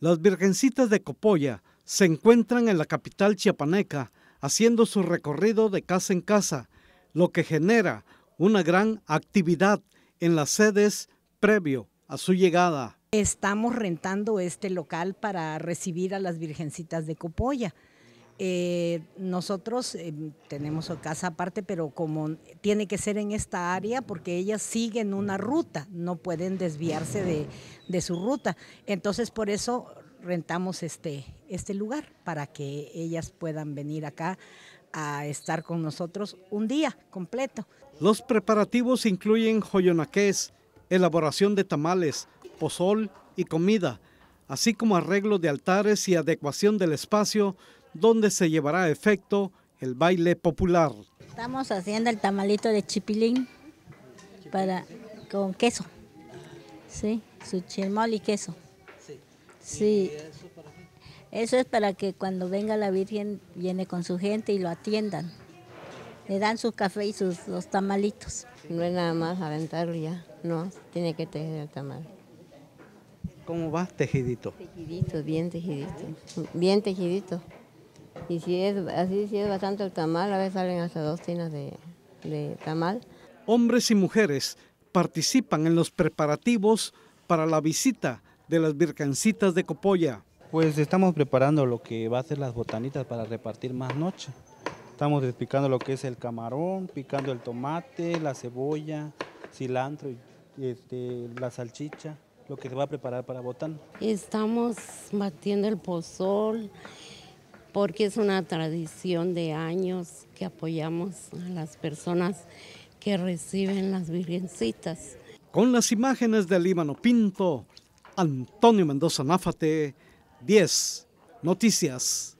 Las Virgencitas de Copolla se encuentran en la capital chiapaneca haciendo su recorrido de casa en casa, lo que genera una gran actividad en las sedes previo a su llegada. Estamos rentando este local para recibir a las Virgencitas de Copolla. Eh, nosotros em, tenemos casa aparte, pero como tiene que ser en esta área, porque ellas siguen una ruta, no pueden desviarse de, su ruta. Entonces, por eso rentamos este, este lugar, para que ellas puedan venir acá a estar con nosotros un día completo. Los preparativos incluyen joyonaqués, elaboración de tamales, pozol y comida, así como arreglo de altares y adecuación del espacio donde se llevará a efecto el baile popular. Estamos haciendo el tamalito de chipilín para, con queso, ¿sí? su chimol y queso. Sí. Eso es para que cuando venga la Virgen viene con su gente y lo atiendan. Le dan su café y sus tamalitos. No es nada más aventar ya, no, tiene que tejer el tamal. ¿Cómo va tejidito? Tejidito, bien tejidito, bien tejidito. Y si es así, si es bastante el tamal, a veces salen hasta dos tinas de, tamal. Hombres y mujeres participan en los preparativos para la visita de las vircancitas de Copolla. Pues estamos preparando lo que va a ser las botanitas para repartir más noche. Estamos picando lo que es el camarón, picando el tomate, la cebolla, cilantro, este, la salchicha, lo que se va a preparar para botán. Estamos batiendo el pozol, porque es una tradición de años que apoyamos a las personas que reciben las virgencitas. Con las imágenes de Líbano Pinto, Antonio Mendoza Náfate, 10 Noticias.